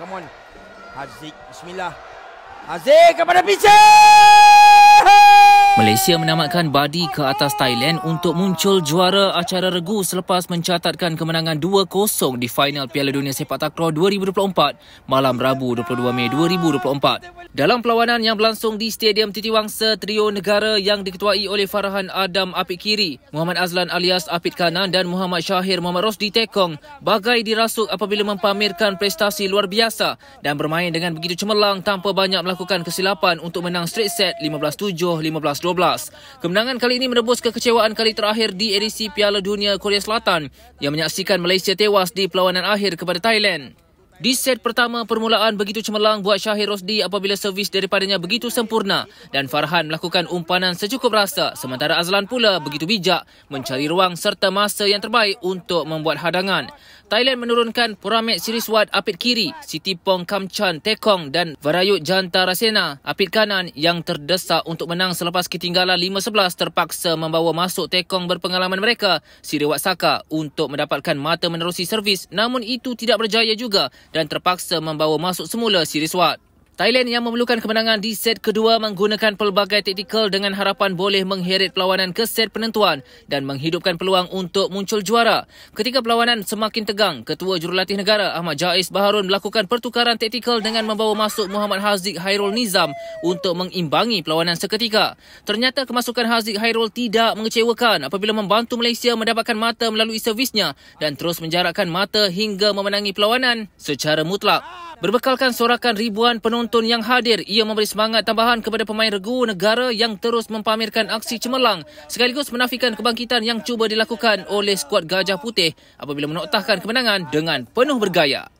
come on Haziq bismillah Haziq kepada Pisang Malaysia menamatkan badi ke atas Thailand untuk muncul juara acara regu selepas mencatatkan kemenangan 2-0 di final Piala Dunia Sepak Takraw 2024 malam Rabu 22 Mei 2024. Dalam perlawanan yang berlangsung di Stadium Titiwangsa Trio Negara yang diketuai oleh Farhan Adam Apit Kiri, Muhammad Azlan alias Apit Kanan dan Muhammad Syahir Muhammad Rosdi Tekong bagai dirasuk apabila mempamerkan prestasi luar biasa dan bermain dengan begitu cemerlang tanpa banyak melakukan kesilapan untuk menang straight set 15-7, 15-2. 2012. Kemenangan kali ini menebus kekecewaan kali terakhir di edisi Piala Dunia Korea Selatan yang menyaksikan Malaysia tewas di perlawanan akhir kepada Thailand. Di set pertama permulaan begitu cemerlang buat Syahir Rosdi apabila servis daripadanya begitu sempurna dan Farhan melakukan umpanan secukup rasa sementara Azlan pula begitu bijak mencari ruang serta masa yang terbaik untuk membuat hadangan. Thailand menurunkan Puramed Siriswat Apit Kiri, Siti Pong Kamchan Tekong dan Varayut Janta Rasena Apit Kanan yang terdesak untuk menang selepas ketinggalan 5-11 terpaksa membawa masuk Tekong berpengalaman mereka, Siriwat Saka untuk mendapatkan mata menerusi servis namun itu tidak berjaya juga dan terpaksa membawa masuk semula Siriswat. Thailand yang memerlukan kemenangan di set kedua menggunakan pelbagai taktikal dengan harapan boleh mengheret perlawanan ke set penentuan dan menghidupkan peluang untuk muncul juara. Ketika perlawanan semakin tegang, Ketua Jurulatih Negara Ahmad Jaiz Baharun melakukan pertukaran taktikal dengan membawa masuk Muhammad Haziq Hairul Nizam untuk mengimbangi perlawanan seketika. Ternyata kemasukan Haziq Hairul tidak mengecewakan apabila membantu Malaysia mendapatkan mata melalui servisnya dan terus menjarakkan mata hingga memenangi perlawanan secara mutlak. Berbekalkan sorakan ribuan penonton yang hadir, ia memberi semangat tambahan kepada pemain regu negara yang terus mempamerkan aksi cemerlang sekaligus menafikan kebangkitan yang cuba dilakukan oleh skuad Gajah Putih apabila menoktahkan kemenangan dengan penuh bergaya.